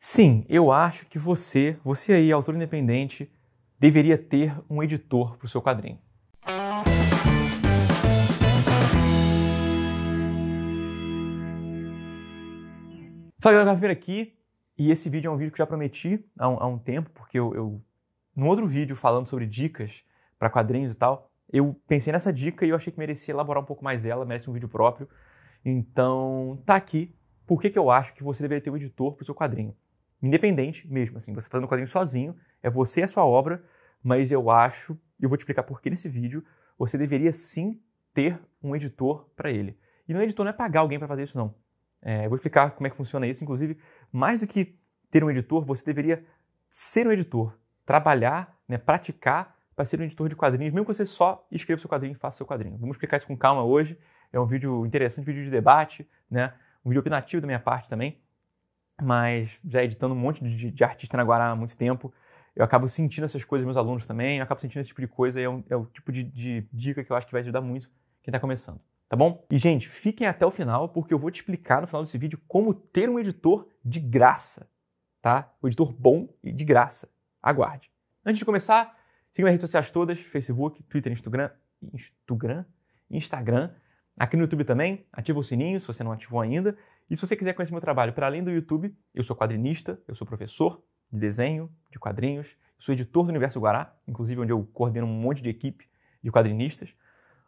Sim, eu acho que você, você aí, autor independente, deveria ter um editor para o seu quadrinho. Fala galera, Gavimeiro aqui, e esse vídeo é um vídeo que eu já prometi há um, há um tempo, porque eu, eu, num outro vídeo falando sobre dicas para quadrinhos e tal, eu pensei nessa dica e eu achei que merecia elaborar um pouco mais ela, merece um vídeo próprio. Então, tá aqui por que, que eu acho que você deveria ter um editor para o seu quadrinho independente mesmo, assim, você tá fazendo o quadrinho sozinho, é você a sua obra, mas eu acho, e eu vou te explicar por que nesse vídeo, você deveria sim ter um editor para ele. E no é editor não é pagar alguém para fazer isso, não. É, eu vou explicar como é que funciona isso, inclusive, mais do que ter um editor, você deveria ser um editor, trabalhar, né, praticar para ser um editor de quadrinhos, mesmo que você só escreva seu quadrinho e faça seu quadrinho. Vamos explicar isso com calma hoje. É um vídeo interessante, vídeo de debate, né? um vídeo opinativo da minha parte também mas já editando um monte de, de artista na Guará há muito tempo, eu acabo sentindo essas coisas meus alunos também, eu acabo sentindo esse tipo de coisa e é, um, é o tipo de, de dica que eu acho que vai ajudar muito quem está começando tá bom? E, gente, fiquem até o final, porque eu vou te explicar no final desse vídeo como ter um editor de graça, tá? Um editor bom e de graça. Aguarde. Antes de começar, siga minhas redes sociais todas, Facebook, Twitter, Instagram, Instagram, Instagram. Aqui no YouTube também, ativa o sininho se você não ativou ainda. E se você quiser conhecer meu trabalho para além do YouTube, eu sou quadrinista, eu sou professor de desenho, de quadrinhos, sou editor do Universo Guará, inclusive onde eu coordeno um monte de equipe de quadrinistas.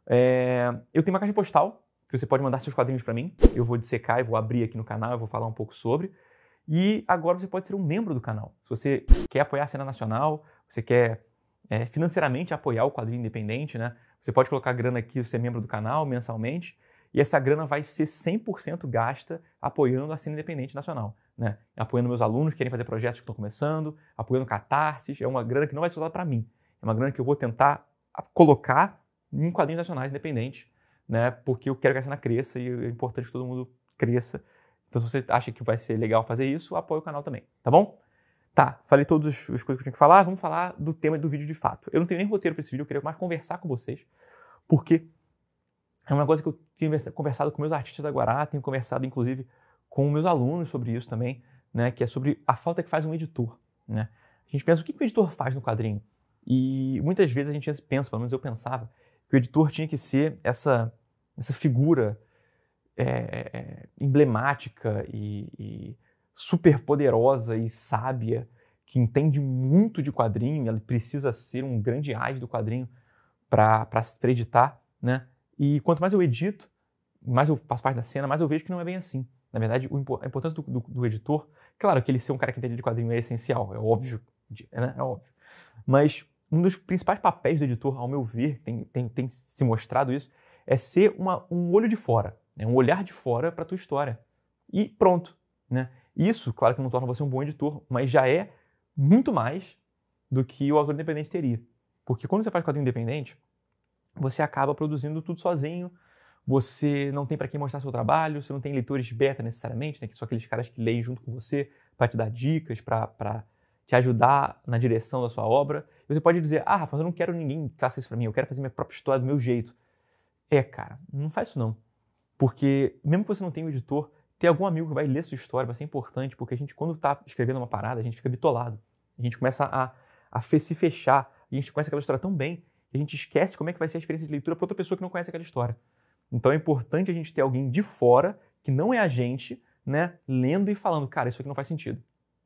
É... Eu tenho uma caixa postal que você pode mandar seus quadrinhos para mim. Eu vou dissecar e vou abrir aqui no canal, eu vou falar um pouco sobre. E agora você pode ser um membro do canal. Se você quer apoiar a cena nacional, você quer é, financeiramente apoiar o quadrinho independente, né? Você pode colocar grana aqui, ser é membro do canal mensalmente e essa grana vai ser 100% gasta apoiando a cena independente nacional. Né? Apoiando meus alunos que querem fazer projetos que estão começando, apoiando catarses. É uma grana que não vai ser usada para mim. É uma grana que eu vou tentar colocar em quadrinhos nacionais independentes, né? porque eu quero que a cena cresça e é importante que todo mundo cresça. Então, se você acha que vai ser legal fazer isso, apoie o canal também, tá bom? Tá, falei todas as coisas que eu tinha que falar, vamos falar do tema do vídeo de fato. Eu não tenho nem roteiro para esse vídeo, eu queria mais conversar com vocês, porque é uma coisa que eu tenho conversado com meus artistas da Guará, tenho conversado inclusive com meus alunos sobre isso também, né, que é sobre a falta que faz um editor. Né? A gente pensa o que, que o editor faz no quadrinho. E muitas vezes a gente pensa, pelo menos eu pensava, que o editor tinha que ser essa, essa figura é, emblemática e, e super poderosa e sábia, que entende muito de quadrinho, ela precisa ser um grande as do quadrinho para editar, né? E quanto mais eu edito, mais eu faço parte da cena, mais eu vejo que não é bem assim. Na verdade, a importância do, do, do editor, claro que ele ser um cara que entende de quadrinho é essencial, é óbvio, né? é óbvio. Mas um dos principais papéis do editor, ao meu ver, tem, tem, tem se mostrado isso, é ser uma, um olho de fora, né? um olhar de fora para a tua história. E pronto. Né? Isso, claro que não torna você um bom editor, mas já é muito mais do que o autor independente teria. Porque quando você faz quadrinho independente, você acaba produzindo tudo sozinho, você não tem para quem mostrar seu trabalho, você não tem leitores beta necessariamente, né, que são aqueles caras que leem junto com você para te dar dicas, para te ajudar na direção da sua obra. você pode dizer, ah, Rafa, eu não quero ninguém que faça isso para mim, eu quero fazer minha própria história do meu jeito. É, cara, não faz isso não. Porque mesmo que você não tenha um editor, ter algum amigo que vai ler sua história vai ser importante, porque a gente, quando está escrevendo uma parada, a gente fica bitolado. A gente começa a, a se fechar, a gente conhece aquela história tão bem a gente esquece como é que vai ser a experiência de leitura para outra pessoa que não conhece aquela história. Então é importante a gente ter alguém de fora, que não é a gente, né, lendo e falando, cara, isso aqui não faz sentido.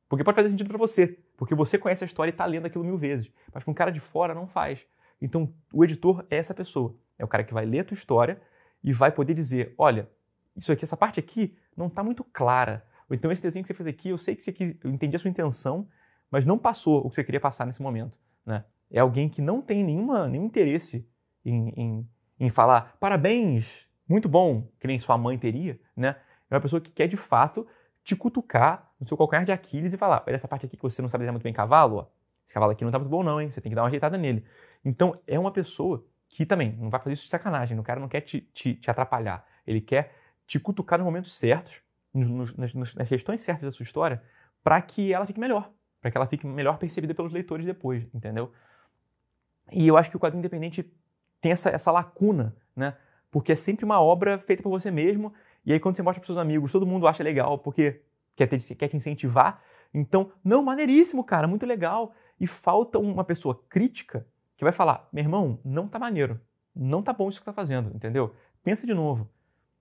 Porque pode fazer sentido para você, porque você conhece a história e está lendo aquilo mil vezes, mas para um cara de fora não faz. Então o editor é essa pessoa, é o cara que vai ler a tua história e vai poder dizer, olha, isso aqui, essa parte aqui não está muito clara. Ou então esse desenho que você fez aqui, eu sei que você quis, eu entendi a sua intenção, mas não passou o que você queria passar nesse momento, né? é alguém que não tem nenhuma, nenhum interesse em, em, em falar parabéns, muito bom, que nem sua mãe teria, né? É uma pessoa que quer de fato te cutucar no seu calcanhar de Aquiles e falar: olha essa parte aqui que você não sabe desenhar muito bem cavalo, ó. Esse cavalo aqui não tá muito bom, não, hein? Você tem que dar uma ajeitada nele. Então, é uma pessoa que também não vai fazer isso de sacanagem, o cara não quer te, te, te atrapalhar. Ele quer te cutucar nos momentos certos, nos, nos, nas questões certas da sua história, para que ela fique melhor, para que ela fique melhor percebida pelos leitores depois, entendeu? E eu acho que o quadrinho independente tem essa, essa lacuna, né? Porque é sempre uma obra feita por você mesmo, e aí quando você mostra para seus amigos, todo mundo acha legal, porque quer, ter, quer te incentivar. Então, não, maneiríssimo, cara, muito legal. E falta uma pessoa crítica que vai falar, meu irmão, não tá maneiro, não tá bom isso que tá fazendo, entendeu? Pensa de novo.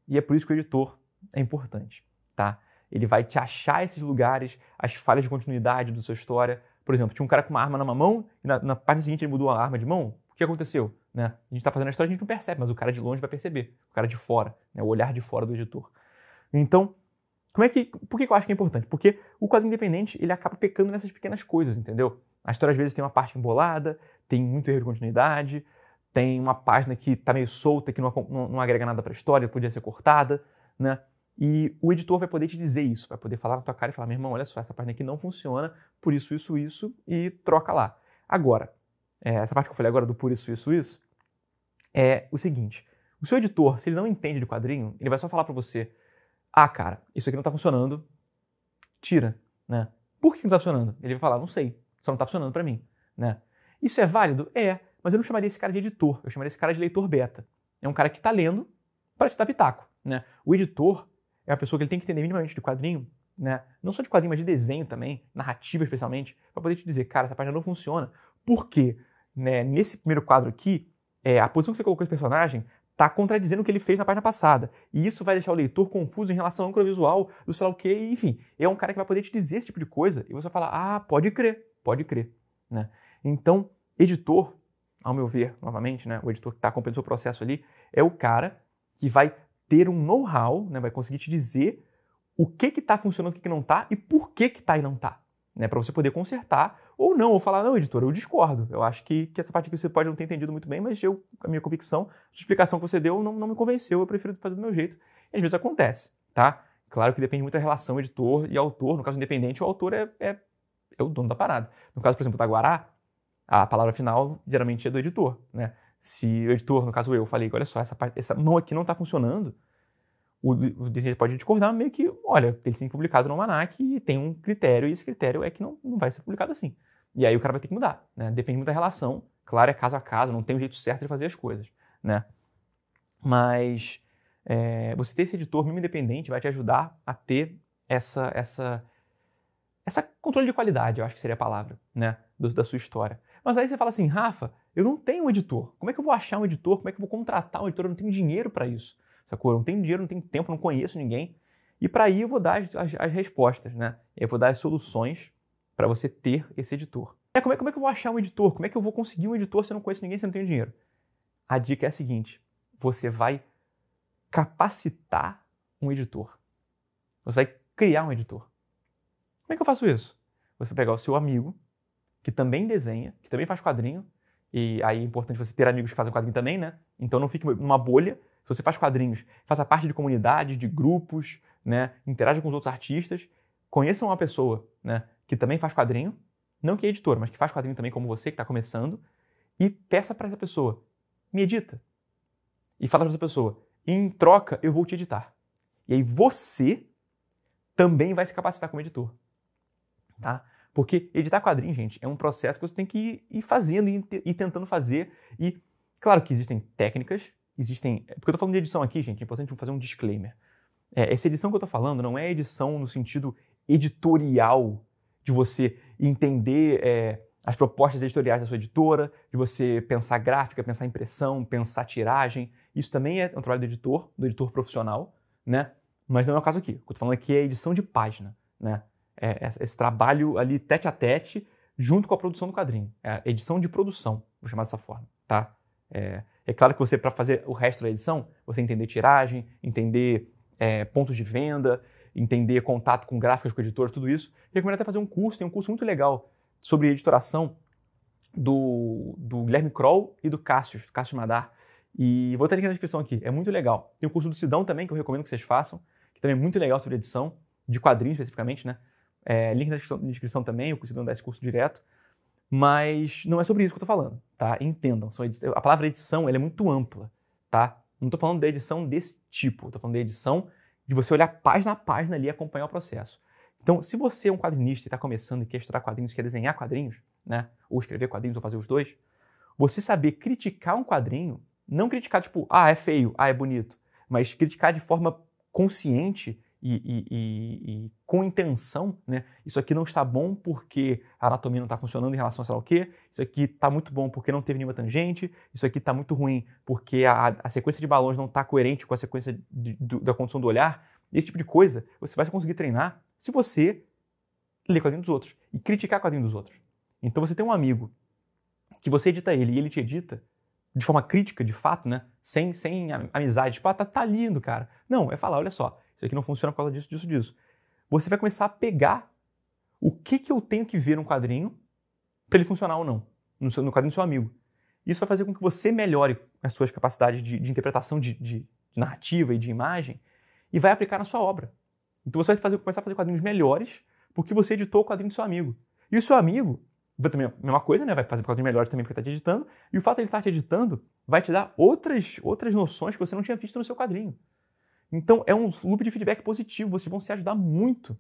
E é por isso que o editor é importante, tá? Ele vai te achar esses lugares, as falhas de continuidade da sua história, por exemplo, tinha um cara com uma arma na mão e na, na parte seguinte ele mudou a arma de mão. O que aconteceu? Né? A gente está fazendo a história, a gente não percebe, mas o cara de longe vai perceber. O cara de fora, né? o olhar de fora do editor. Então, como é que, por que eu acho que é importante? Porque o quadro independente ele acaba pecando nessas pequenas coisas, entendeu? A história às vezes tem uma parte embolada, tem muito erro de continuidade, tem uma página que está meio solta, que não, não, não agrega nada para a história, podia ser cortada, né? E o editor vai poder te dizer isso, vai poder falar na tua cara e falar: meu irmão, olha só, essa página aqui não funciona, por isso, isso, isso, e troca lá. Agora, é, essa parte que eu falei agora do por isso, isso, isso, é o seguinte: o seu editor, se ele não entende de quadrinho, ele vai só falar para você: ah, cara, isso aqui não tá funcionando, tira, né? Por que não tá funcionando? Ele vai falar: não sei, só não tá funcionando para mim, né? Isso é válido? É, mas eu não chamaria esse cara de editor, eu chamaria esse cara de leitor beta. É um cara que tá lendo para te dar pitaco, né? O editor é uma pessoa que ele tem que entender minimamente de quadrinho, né? Não só de quadrinho, mas de desenho também, narrativa especialmente, para poder te dizer, cara, essa página não funciona. Por quê? Né, nesse primeiro quadro aqui, é, a posição que você colocou esse personagem está contradizendo o que ele fez na página passada. E isso vai deixar o leitor confuso em relação ao âncora visual, do sei lá o quê, enfim. É um cara que vai poder te dizer esse tipo de coisa e você vai falar, ah, pode crer, pode crer. Né? Então, editor, ao meu ver, novamente, né, o editor que está acompanhando o seu processo ali, é o cara que vai ter um know-how, né, vai conseguir te dizer o que que está funcionando, o que, que não está e por que que está e não está. Né, para você poder consertar ou não, ou falar, não, editor, eu discordo. Eu acho que, que essa parte aqui você pode não ter entendido muito bem, mas eu, a minha convicção, a explicação que você deu não, não me convenceu, eu prefiro fazer do meu jeito. E às vezes acontece, tá? Claro que depende muito da relação editor e autor. No caso independente, o autor é, é, é o dono da parada. No caso, por exemplo, da Guará, a palavra final geralmente é do editor, né? Se o editor, no caso eu, falei, olha só, essa, parte, essa mão aqui não está funcionando, o, o desenho pode discordar, meio que, olha, tem sido publicado no Manac e tem um critério, e esse critério é que não, não vai ser publicado assim. E aí o cara vai ter que mudar, né? Depende muito da relação. Claro, é caso a caso, não tem o um jeito certo de fazer as coisas, né? Mas é, você ter esse editor mesmo independente vai te ajudar a ter essa essa essa controle de qualidade, eu acho que seria a palavra, né, do, da sua história. Mas aí você fala assim, Rafa, eu não tenho um editor. Como é que eu vou achar um editor? Como é que eu vou contratar um editor? Eu não tenho dinheiro para isso. Sacou? Eu não tenho dinheiro, não tenho tempo, não conheço ninguém. E para aí eu vou dar as, as, as respostas, né? Eu vou dar as soluções para você ter esse editor. É, como, é, como é que eu vou achar um editor? Como é que eu vou conseguir um editor se eu não conheço ninguém, se eu não tenho dinheiro? A dica é a seguinte: você vai capacitar um editor. Você vai criar um editor. Como é que eu faço isso? Você vai pegar o seu amigo, que também desenha, que também faz quadrinho. E aí é importante você ter amigos que fazem quadrinho também, né? Então não fique numa bolha. Se você faz quadrinhos, faça parte de comunidades, de grupos, né? Interaja com os outros artistas. Conheça uma pessoa, né? Que também faz quadrinho. Não que é editora, mas que faz quadrinho também como você, que está começando. E peça para essa pessoa, me edita. E fala para essa pessoa, em troca eu vou te editar. E aí você também vai se capacitar como editor, tá? Porque editar quadrinho, gente, é um processo que você tem que ir fazendo e tentando fazer. E claro que existem técnicas, existem. É, porque eu tô falando de edição aqui, gente, é importante fazer um disclaimer. É, essa edição que eu tô falando não é edição no sentido editorial de você entender é, as propostas editoriais da sua editora, de você pensar gráfica, pensar impressão, pensar tiragem. Isso também é um trabalho do editor, do editor profissional, né? Mas não é o caso aqui. O que eu tô falando aqui é edição de página, né? É, é, esse trabalho ali tete a tete junto com a produção do quadrinho. É edição de produção, vou chamar dessa forma, tá? É, é claro que você, para fazer o resto da edição, você entender tiragem, entender é, pontos de venda, entender contato com gráficas, com editores, tudo isso. Recomendo até fazer um curso, tem um curso muito legal sobre editoração do, do Guilherme Kroll e do Cássio, Cássio Madar. E vou ter aqui na descrição aqui, é muito legal. Tem o um curso do Sidão também, que eu recomendo que vocês façam, que também é muito legal sobre edição, de quadrinhos especificamente, né? É, link na descrição, na descrição também, eu consigo dar esse curso direto. Mas não é sobre isso que eu estou falando, tá? Entendam. a palavra edição é muito ampla, tá? Não estou falando de edição desse tipo, estou falando de edição de você olhar página a página ali e acompanhar o processo. Então, se você é um quadrinista e está começando e quer estudar quadrinhos, quer desenhar quadrinhos, né? Ou escrever quadrinhos, ou fazer os dois, você saber criticar um quadrinho, não criticar tipo, ah, é feio, ah, é bonito, mas criticar de forma consciente e, e, e, e, com intenção, né? Isso aqui não está bom porque a anatomia não está funcionando em relação a sei lá o quê, isso aqui está muito bom porque não teve nenhuma tangente, isso aqui está muito ruim porque a, a, sequência de balões não está coerente com a sequência de, do, da condição do olhar, esse tipo de coisa você vai conseguir treinar se você ler quadrinho dos outros e criticar quadrinho dos outros. Então você tem um amigo que você edita ele e ele te edita, de forma crítica, de fato, né? Sem, sem amizade. Tipo, ah, tá, tá lindo, cara. Não, é falar, olha só, isso aqui não funciona por causa disso, disso, disso. Você vai começar a pegar o que, que eu tenho que ver no quadrinho para ele funcionar ou não, no, seu, no, quadrinho do seu amigo. Isso vai fazer com que você melhore as suas capacidades de, de interpretação de, de, de, narrativa e de imagem e vai aplicar na sua obra. Então você vai fazer, começar a fazer quadrinhos melhores porque você editou o quadrinho do seu amigo. E o seu amigo vai também a mesma coisa, né? Vai fazer quadrinhos melhores também porque está te editando. E o fato de ele estar tá te editando vai te dar outras, outras noções que você não tinha visto no seu quadrinho. Então é um loop de feedback positivo, vocês vão se ajudar muito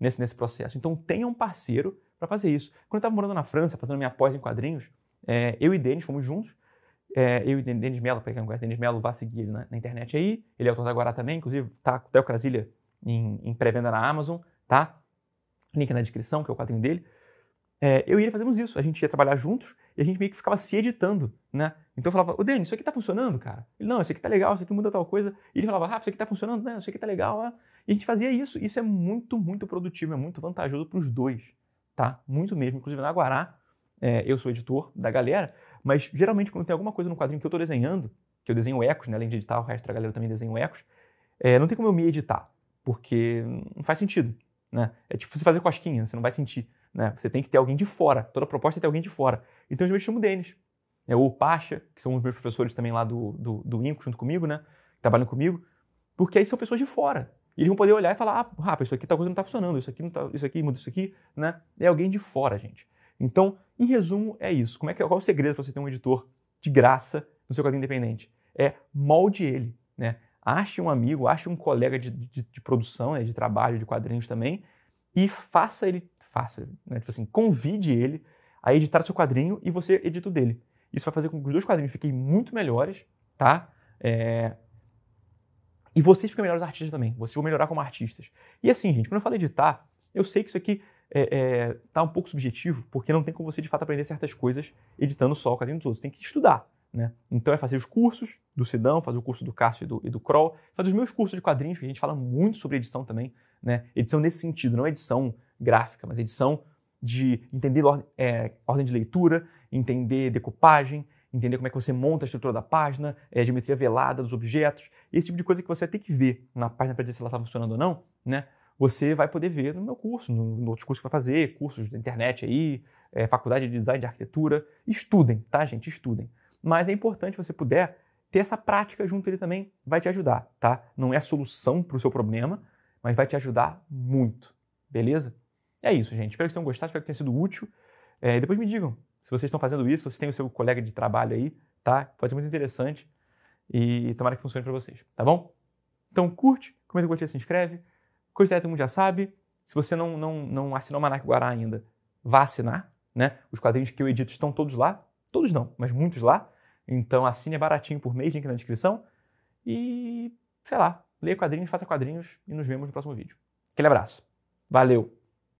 nesse, nesse processo. Então tenha um parceiro para fazer isso. Quando eu estava morando na França, fazendo minha pós em quadrinhos, é, eu e Denis fomos juntos. É, eu e Denis Melo, para quem não conhece, Denis Melo, vá seguir ele na, na, internet aí. Ele é autor da Guará também, inclusive está com o Theo Crasilha em, em pré-venda na Amazon, tá? Link na descrição, que é o quadrinho dele é, eu e ele fazemos isso. A gente ia trabalhar juntos e a gente meio que ficava se editando, né? Então eu falava, ô Dani, isso aqui tá funcionando, cara? Ele, não, isso aqui tá legal, isso aqui muda tal coisa. E ele falava, ah, isso aqui tá funcionando, né? Isso aqui tá legal, né? E a gente fazia isso. Isso é muito, muito produtivo, é muito vantajoso para os dois, tá? Muito mesmo. Inclusive na Guará, é, eu sou editor da galera, mas geralmente quando tem alguma coisa no quadrinho que eu tô desenhando, que eu desenho ecos, né? Além de editar, o resto da galera também desenho ecos, é, não tem como eu me editar, porque não faz sentido, né? É tipo você fazer cosquinha, você não vai sentir. Né? Você tem que ter alguém de fora. Toda proposta é tem alguém de fora. Então eu me chamo Denis. É, o Pacha, que são os meus professores também lá do, do, do INCO, junto comigo, né? Que trabalham comigo. Porque aí são pessoas de fora. E eles vão poder olhar e falar, ah, rapaz isso aqui tal coisa não está funcionando, isso aqui não tá, isso aqui muda isso aqui, né? É alguém de fora, gente. Então, em resumo, é isso. Como é que, é, qual é o segredo para você ter um editor de graça no seu quadro independente? É molde ele, né? Ache um amigo, ache um colega de, de, de produção, né, de trabalho, de quadrinhos também, e faça ele fácil, né? Tipo assim, convide ele a editar seu quadrinho e você edita o dele. Isso vai fazer com que os dois quadrinhos fiquem muito melhores, tá? É... E vocês ficam melhores artistas também. Vocês vão melhorar como artistas. E assim, gente, quando eu falo editar, eu sei que isso aqui é, é, tá um pouco subjetivo, porque não tem como você de fato aprender certas coisas editando só o quadrinho dos outros. Tem que estudar. Né? Então é fazer os cursos do Sidão, fazer o curso do Cássio e do, e do Kroll, fazer os meus cursos de quadrinhos, que a gente fala muito sobre edição também, né? Edição nesse sentido, não edição gráfica, mas edição de entender é, ordem de leitura, entender decupagem, entender como é que você monta a estrutura da página, é, geometria velada dos objetos, esse tipo de coisa que você tem que ver na página para dizer se ela está funcionando ou não, né? Você vai poder ver no meu curso, no, no outro curso que vai fazer, cursos da internet aí, é, faculdade de design de arquitetura. Estudem, tá, gente? Estudem. Mas é importante, você puder, ter essa prática junto ele também vai te ajudar, tá? Não é a solução para o seu problema, mas vai te ajudar muito, beleza? É isso, gente. Espero que tenham gostado, espero que tenha sido útil. É, depois me digam se vocês estão fazendo isso, se vocês têm o seu colega de trabalho aí, tá? Pode ser muito interessante e tomara que funcione para vocês, tá bom? Então curte, comenta, curte, se inscreve. Coisa todo mundo já sabe. Se você não, não, não assinou o Manac Guará ainda, vá assinar, né? Os quadrinhos que eu edito estão todos lá. Todos não, mas muitos lá. Então assine é baratinho por mês, link na descrição. E, sei lá, leia quadrinhos, faça quadrinhos e nos vemos no próximo vídeo. Aquele abraço. Valeu!